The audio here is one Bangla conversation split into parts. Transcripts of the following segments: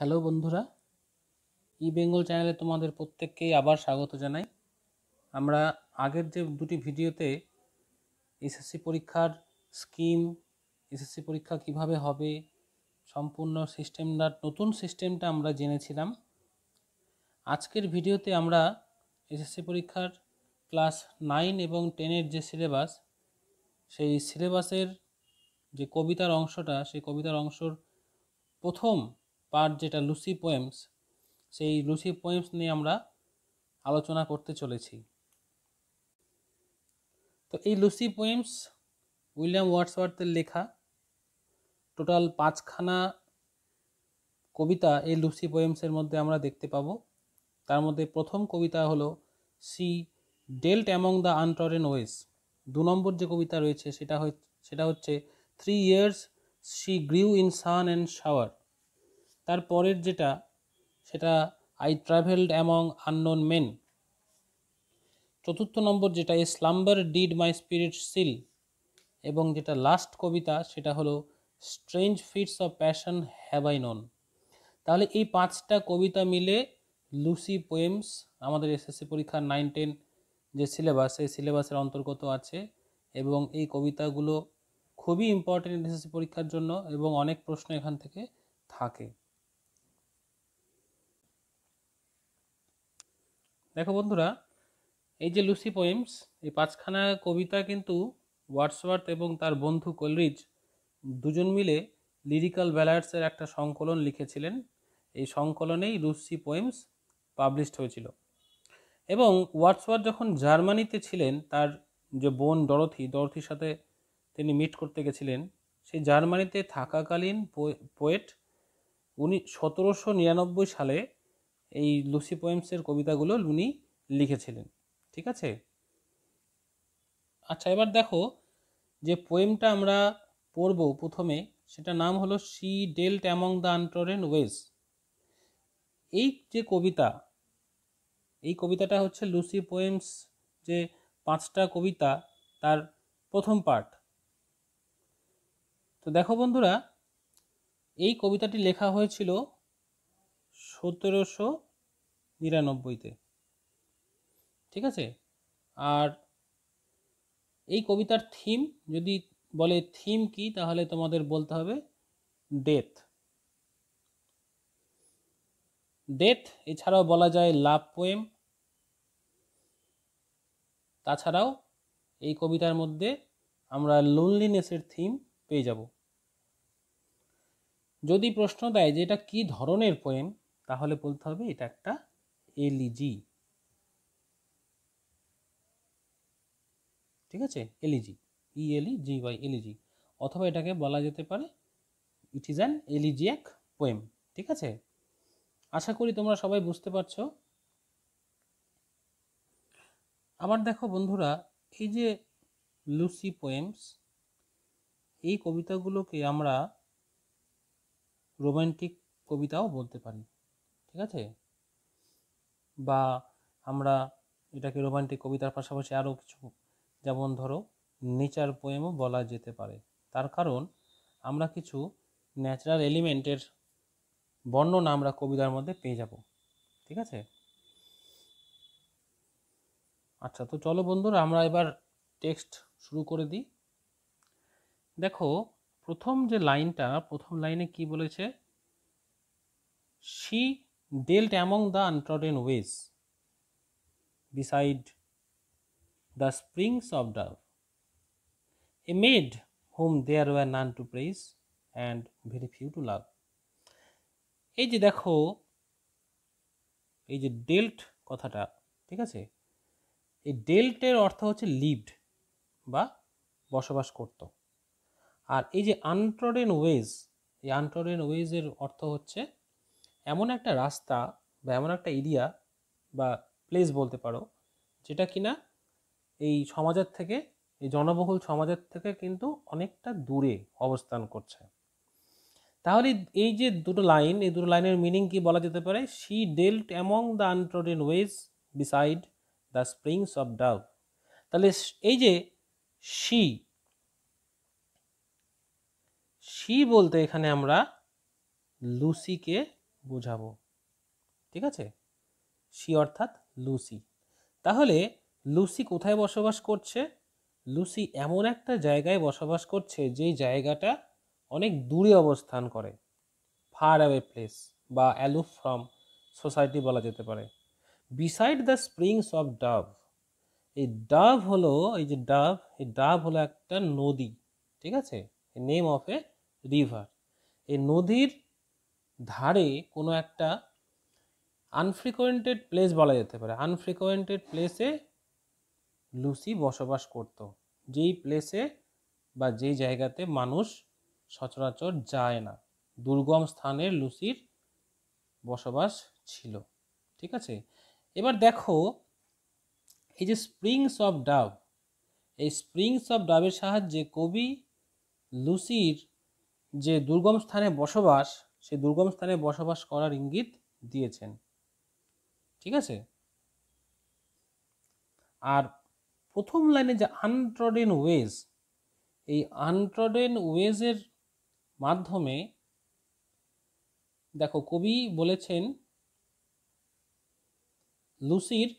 হ্যালো বন্ধুরা ই বেঙ্গল চ্যানেলে তোমাদের প্রত্যেককেই আবার স্বাগত জানাই আমরা আগের যে দুটি ভিডিওতে এসএসসি পরীক্ষার স্কিম এসএসসি পরীক্ষা কিভাবে হবে সম্পূর্ণ সিস্টেমটা নতুন সিস্টেমটা আমরা জেনেছিলাম আজকের ভিডিওতে আমরা এসএসসি পরীক্ষার ক্লাস নাইন এবং টেনের যে সিলেবাস সেই সিলেবাসের যে কবিতার অংশটা সেই কবিতার অংশর প্রথম পার যেটা লুসি পোয়েমস সেই লুসি পোয়েমস নিয়ে আমরা আলোচনা করতে চলেছি তো এই লুসি পোয়েমস উইলিয়াম ওয়ার্ডসওয়ার্থের লেখা টোটাল পাঁচখানা কবিতা এই লুসি পোয়েমসের মধ্যে আমরা দেখতে পাবো তার মধ্যে প্রথম কবিতা হলো she dwelt among the untrodden ways দু নম্বর যে কবিতা রয়েছে সেটা সেটা হচ্ছে three years she grew in sun and shower তার পরের যেটা সেটা I travelled among unknown men চতুর্থ নম্বর যেটা a slumber did my spirit seal এবং যেটা লাস্ট কবিতা সেটা হলো strange fits of passion have I known তাহলে এই পাঁচটা কবিতা মিলে লুসি পোয়েমস আমাদের এসএসসি পরীক্ষার নাইন টেন যে সিলেবাস সেই সিলেবাসের অন্তর্গত আছে এবং এই কবিতাগুলো খুবই ইম্পর্টেন্ট এসএসসি পরীক্ষার জন্য এবং অনেক প্রশ্ন এখান থেকে থাকে দেখো বন্ধুরা এই যে লুসি পোয়েমস এই পাঁচখানা কবিতা কিন্তু ওয়াটসওয়ার্থ এবং তার বন্ধু কলরিজ দুজন মিলে লিরিক্যাল ব্যালার্সের একটা সংকলন লিখেছিলেন এই সংকলনেই লুসি পোয়েমস পাবলিশড হয়েছিল এবং ওয়াটসওয়ার্থ যখন জার্মানিতে ছিলেন তার যে বোন ডরথি ডরথির সাথে তিনি মিট করতে গেছিলেন সেই জার্মানিতে থাকাকালীন পোয়েট উনি সতেরোশো নিরানব্বই সালে এই লুসি পোয়েমসের কবিতাগুলো লুনি লিখেছিলেন ঠিক আছে আচ্ছা এবার দেখো যে পোয়েমটা আমরা পড়ব প্রথমে সেটা নাম হলো she dwelt among the untrodden ways এই যে কবিতা এই কবিতাটা হচ্ছে লুসি পোয়েমস যে পাঁচটা কবিতা তার প্রথম পার্ট তো দেখো বন্ধুরা এই কবিতাটি লেখা হয়েছিল সতেরোশো নিরানব্বইতে ঠিক আছে আর এই কবিতার থিম যদি বলে থিম কি তাহলে তোমাদের বলতে হবে ডেথ ডেথ এছাড়াও বলা যায় লাভ পোয়েম তাছাড়াও এই কবিতার মধ্যে আমরা লোনলিনেসের থিম পেয়ে যাব যদি প্রশ্ন দেয় যে এটা কী ধরনের পোয়েম তাহলে বলতে হবে এটা একটা এলিজি e ঠিক আছে elegy E L E G by elegy অথবা এটাকে বলা যেতে পারে ইট ইজ অ্যান এক পোয়েম ঠিক আছে আশা করি তোমরা সবাই বুঝতে পারছো আবার দেখো বন্ধুরা এই যে লুসি পোয়েমস এই কবিতাগুলোকে আমরা রোমান্টিক কবিতাও বলতে পারি ঠিক আছে বা আমরা এটাকে রোমান্টিক কবিতার পাশাপাশি আরও কিছু যেমন ধরো নেচার পোয়েমও বলা যেতে পারে তার কারণ আমরা কিছু ন্যাচারাল এলিমেন্টের বর্ণনা আমরা কবিতার মধ্যে পেয়ে যাব ঠিক আছে আচ্ছা তো চলো বন্ধুরা আমরা এবার টেক্সট শুরু করে দিই দেখো প্রথম যে লাইনটা প্রথম লাইনে কি বলেছে she dealt among the untrodden ways beside the springs of Dove. A maid whom there were none to praise and very few to love. এই যে দেখো এই যে ডেল্ট কথাটা ঠিক আছে এই ডেল্টের অর্থ হচ্ছে লিভড বা বসবাস করত আর এই যে আনট্রডেন ওয়েজ এই আনট্রডেন ওয়েজের অর্থ হচ্ছে এমন একটা রাস্তা বা এমন একটা এরিয়া বা প্লেস বলতে পারো যেটা কিনা এই সমাজের থেকে এই জনবহুল সমাজের থেকে কিন্তু অনেকটা দূরে অবস্থান করছে তাহলে এই যে দুটো লাইন এই দুটো লাইনের মিনিং কি বলা যেতে পারে she dwelt among the untrodden ways beside the springs of Dove তাহলে এই যে শি শি বলতে এখানে আমরা লুসিকে বোঝাবো ঠিক আছে সি অর্থাৎ লুসি তাহলে লুসি কোথায় বসবাস করছে লুসি এমন একটা জায়গায় বসবাস করছে যেই জায়গাটা অনেক দূরে অবস্থান করে ফার অ্যাওয়ে প্লেস বা অ্যালুফ ফ্রম সোসাইটি বলা যেতে পারে beside the springs of Dove এই ডাভ হলো এই যে ডাভ এই ডাভ হলো একটা নদী ঠিক আছে নেম অফ এ রিভার এই নদীর ধারে কোনো একটা আনফ্রিকোয়েন্টেড প্লেস বলা যেতে পারে আনফ্রিকোয়েন্টেড প্লেসে লুসি বসবাস করত যেই প্লেসে বা যেই জায়গাতে মানুষ সচরাচর যায় না দুর্গম স্থানের লুসির বসবাস ছিল ঠিক আছে এবার দেখো এই যে স্প্রিংস অফ ডাব এই স্প্রিংস অফ ডাবের সাহায্যে কবি লুসির যে দুর্গম স্থানে বসবাস সে দুর্গম স্থানে বসবাস করার ইঙ্গিত দিয়েছেন ঠিক আছে আর প্রথম লাইনে যে আনট্রডেন ওয়েজ এই আনট্রডেন ওয়েজের মাধ্যমে দেখো কবি বলেছেন লুসির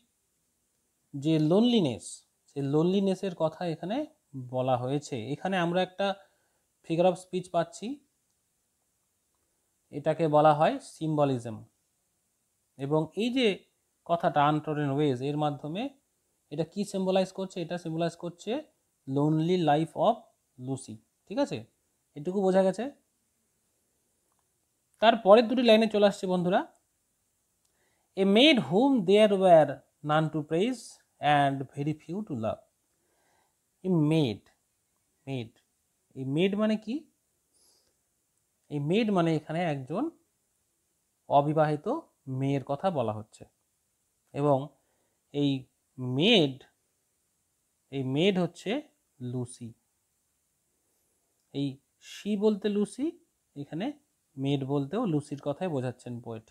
যে লোনলিনেস সে লোনলিনেসের কথা এখানে বলা হয়েছে এখানে আমরা একটা ফিগার অফ স্পিচ পাচ্ছি এটাকে বলা হয় সিম্বলিজম এবং এই যে কথাটা আনটোরেন ওয়েজ এর মাধ্যমে এটা কি সিম্বলাইজ করছে এটা সিম্বলাইজ করছে লোনলি লাইফ অফ লুসি ঠিক আছে এটুকু বোঝা গেছে তারপরের দুটি লাইনে চলে আসছে বন্ধুরা a maid whom there were none to praise and very few to love a maid maid এই মেড মানে কি এই মেড মানে এখানে একজন অবিবাহিত মেয়ের কথা বলা হচ্ছে এবং এই মেড এই মেড হচ্ছে লুসি এই সি বলতে লুসি এখানে মেড বলতেও লুসির কথাই বোঝাচ্ছেন পোয়েট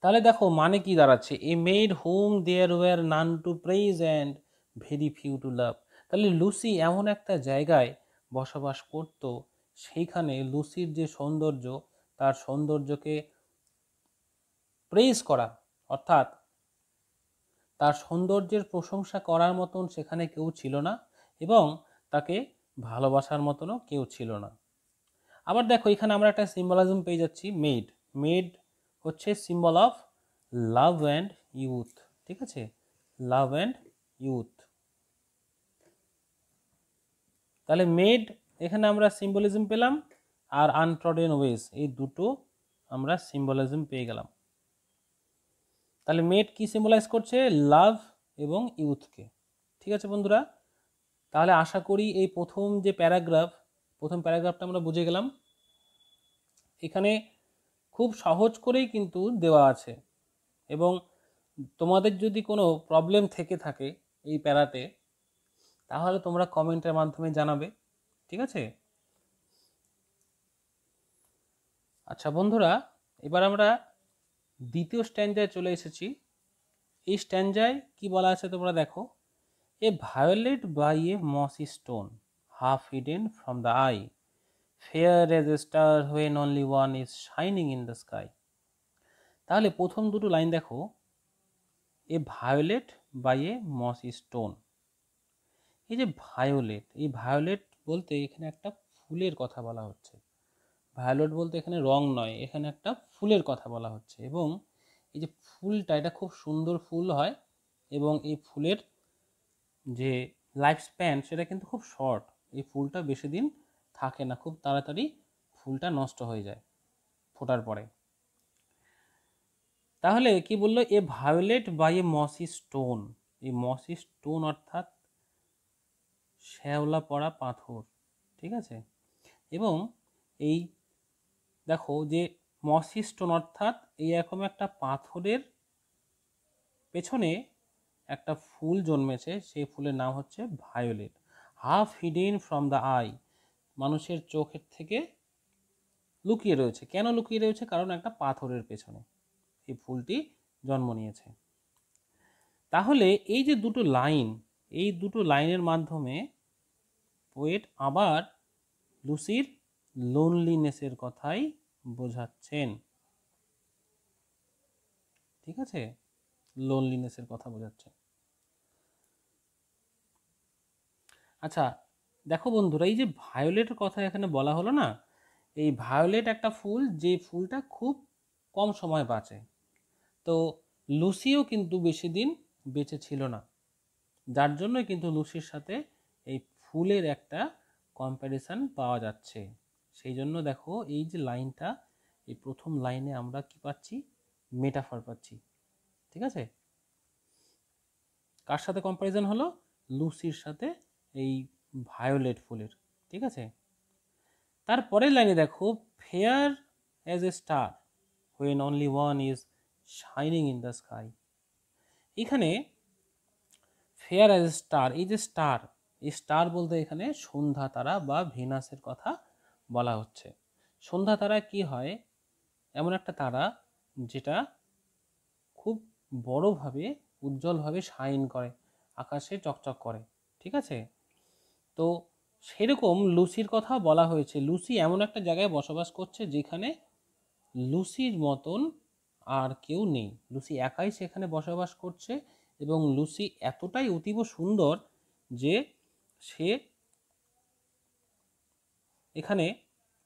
তাহলে দেখো মানে কি দাঁড়াচ্ছে a maid whom there were none to praise and very few to love তাহলে লুসি এমন একটা জায়গায় বসবাস করতো সেইখানে লুসির যে সৌন্দর্য তার সৌন্দর্যকে প্রেস করা অর্থাৎ তার সৌন্দর্যের প্রশংসা করার মতন সেখানে কেউ ছিল না এবং তাকে ভালোবাসার মতনও কেউ ছিল না আবার দেখো এখানে আমরা একটা সিম্বলিজম পেয়ে যাচ্ছি মেড মেড হচ্ছে symbol of love and youth ঠিক আছে লাভ অ্যান্ড ইউথ তাহলে মেড এখানে আমরা সিম্বলিজম পেলাম আর আনট্রডেন ওয়েজ এই দুটো আমরা সিম্বলিজম পেয়ে গেলাম তাহলে মেট কি সিম্বলাইজ করছে লাভ এবং ইউথকে ঠিক আছে বন্ধুরা তাহলে আশা করি এই প্রথম যে প্যারাগ্রাফ প্রথম প্যারাগ্রাফটা আমরা বুঝে গেলাম এখানে খুব সহজ করেই কিন্তু দেওয়া আছে এবং তোমাদের যদি কোনো প্রবলেম থেকে থাকে এই প্যারাতে তাহলে তোমরা কমেন্টের মাধ্যমে জানাবে ঠিক আছে আচ্ছা বন্ধুরা এবার আমরা দ্বিতীয় স্ট্যান্ডায় চলে এসেছি এই স্ট্যান্ডায় কি বলা আছে তোমরা দেখো এ violet by a mossy stone half hidden from the eye fair as a star when only one is shining in the sky তাহলে প্রথম দুটো লাইন দেখো এ violet by a mossy stone এই যে ভায়োলেট এই ভায়োলেট বলতে এখানে একটা ফুলের কথা বলা হচ্ছে ভায়োলেট বলতে এখানে রং নয় এখানে একটা ফুলের কথা বলা হচ্ছে এবং এই যে ফুলটা এটা খুব সুন্দর ফুল হয় এবং এই ফুলের যে লাইফ স্প্যান সেটা কিন্তু খুব শর্ট এই ফুলটা বেশি দিন থাকে না খুব তাড়াতাড়ি ফুলটা নষ্ট হয়ে যায় ফোটার পরে তাহলে কি বললো এ ভায়োলেট বা এ মসি স্টোন এই মসি স্টোন অর্থাৎ শ্যাওলা পড়া পাথর ঠিক আছে এবং এই দেখো যে স্টোন অর্থাৎ এই এরকম একটা পাথরের পেছনে একটা ফুল জন্মেছে সেই ফুলের নাম হচ্ছে violet half hidden from the eye মানুষের চোখের থেকে লুকিয়ে রয়েছে কেন লুকিয়ে রয়েছে কারণ একটা পাথরের পেছনে এই ফুলটি জন্ম নিয়েছে তাহলে এই যে দুটো লাইন এই দুটো লাইনের মাধ্যমে পোয়েট আবার লুসির লোনলিনেসের কথাই বোঝাচ্ছেন ঠিক আছে লোনলিনেসের কথা বোঝাচ্ছেন আচ্ছা দেখো বন্ধুরা এই যে ভায়োলেটের কথা এখানে বলা হলো না এই ভায়োলেট একটা ফুল যে ফুলটা খুব কম সময় বাঁচে তো লুসিও কিন্তু বেশি দিন বেঁচে ছিল না যার জন্যই কিন্তু লুসির সাথে এই ফুলের একটা কম্প্যারিসান পাওয়া যাচ্ছে সেই জন্য দেখো এই যে লাইনটা এই প্রথম লাইনে আমরা কি পাচ্ছি মেটাফার পাচ্ছি ঠিক আছে কার সাথে কম্প্যারিজন হলো লুসির সাথে এই ভায়োলেট ফুলের ঠিক আছে তারপরের লাইনে দেখো fair as a star when only one is shining in the sky এখানে ফেয়ার অ্যাজ এ স্টার এই যে স্টার স্টার বলতে এখানে সন্ধ্যা তারা বা ভেনাসের কথা বলা হচ্ছে সন্ধ্যা তারা কি হয় এমন একটা তারা যেটা খুব বড়ভাবে উজ্জ্বলভাবে শাইন করে আকাশে চকচক করে ঠিক আছে তো সেরকম লুসির কথা বলা হয়েছে লুসি এমন একটা জায়গায় বসবাস করছে যেখানে লুসির মতন আর কেউ নেই লুসি একাই সেখানে বসবাস করছে এবং লুসি এতটাই অতীব সুন্দর যে সে এখানে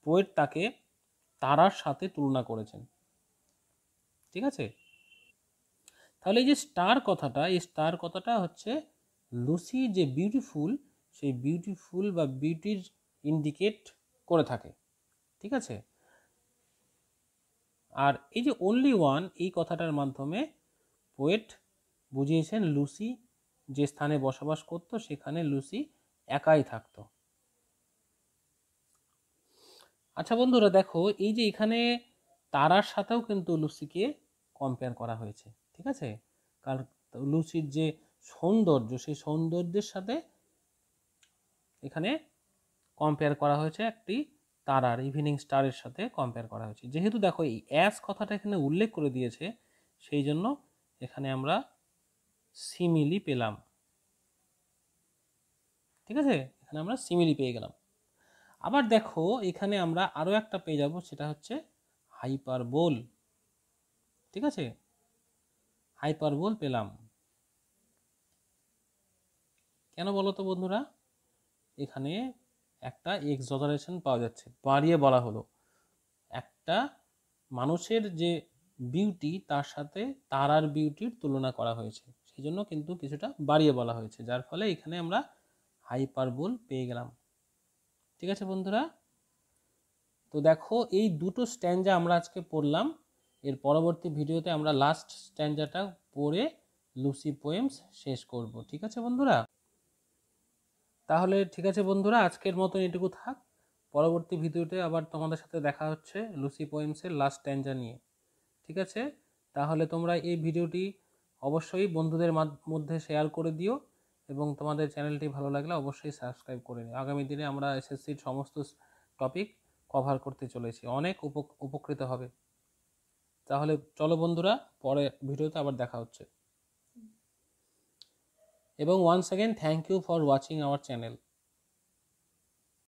পোয়েট তাকে তারার সাথে তুলনা করেছেন ঠিক আছে তাহলে এই যে স্টার কথাটা এই স্টার কথাটা হচ্ছে লুসি যে বিউটিফুল সেই বিউটিফুল বা বিউটির ইন্ডিকেট করে থাকে ঠিক আছে আর এই যে অনলি ওয়ান এই কথাটার মাধ্যমে পোয়েট বুঝিয়েছেন লুসি যে স্থানে বসবাস করত সেখানে লুসি একাই থাকতো আচ্ছা বন্ধুরা দেখো এই যে এখানে তারার সাথেও কিন্তু লুসিকে কম্পেয়ার করা হয়েছে ঠিক আছে কারণ লুসির যে সৌন্দর্য সেই সৌন্দর্যের সাথে এখানে কম্পেয়ার করা হয়েছে একটি তারার ইভিনিং স্টারের সাথে কম্পেয়ার করা হয়েছে যেহেতু দেখো এই অ্যাস কথাটা এখানে উল্লেখ করে দিয়েছে সেই জন্য এখানে আমরা সিমিলি পেলাম ঠিক আছে এখানে আমরা সিমিলি পেয়ে গেলাম আবার দেখো এখানে আমরা আরও একটা পেয়ে যাব সেটা হচ্ছে হাইপার বোল ঠিক আছে হাইপার বোল পেলাম কেন বলো তো বন্ধুরা এখানে একটা এক্সজারেশন পাওয়া যাচ্ছে বাড়িয়ে বলা হলো একটা মানুষের যে বিউটি তার সাথে তারার বিউটির তুলনা করা হয়েছে সেই জন্য কিন্তু কিছুটা বাড়িয়ে বলা হয়েছে যার ফলে এখানে আমরা হাইপারবোল পেয়ে গেলাম ঠিক আছে বন্ধুরা তো দেখো এই দুটো স্ট্যান্ডা আমরা আজকে পড়লাম এর পরবর্তী ভিডিওতে আমরা লাস্ট স্ট্যান্ডাটা পড়ে লুসি পোয়েমস শেষ করব ঠিক আছে বন্ধুরা তাহলে ঠিক আছে বন্ধুরা আজকের মতন এটুকু থাক পরবর্তী ভিডিওতে আবার তোমাদের সাথে দেখা হচ্ছে লুসি পোয়েমসের লাস্ট স্ট্যান্জা নিয়ে ঠিক আছে তাহলে তোমরা এই ভিডিওটি অবশ্যই বন্ধুদের মধ্যে শেয়ার করে দিও এবং তোমাদের চ্যানেলটি ভালো লাগলে অবশ্যই সাবস্ক্রাইব করে নিও আগামী দিনে আমরা এসএসসির সমস্ত টপিক কভার করতে চলেছি অনেক উপকৃত হবে তাহলে চলো বন্ধুরা পরে ভিডিওতে আবার দেখা হচ্ছে এবং once second thank you for watching our channel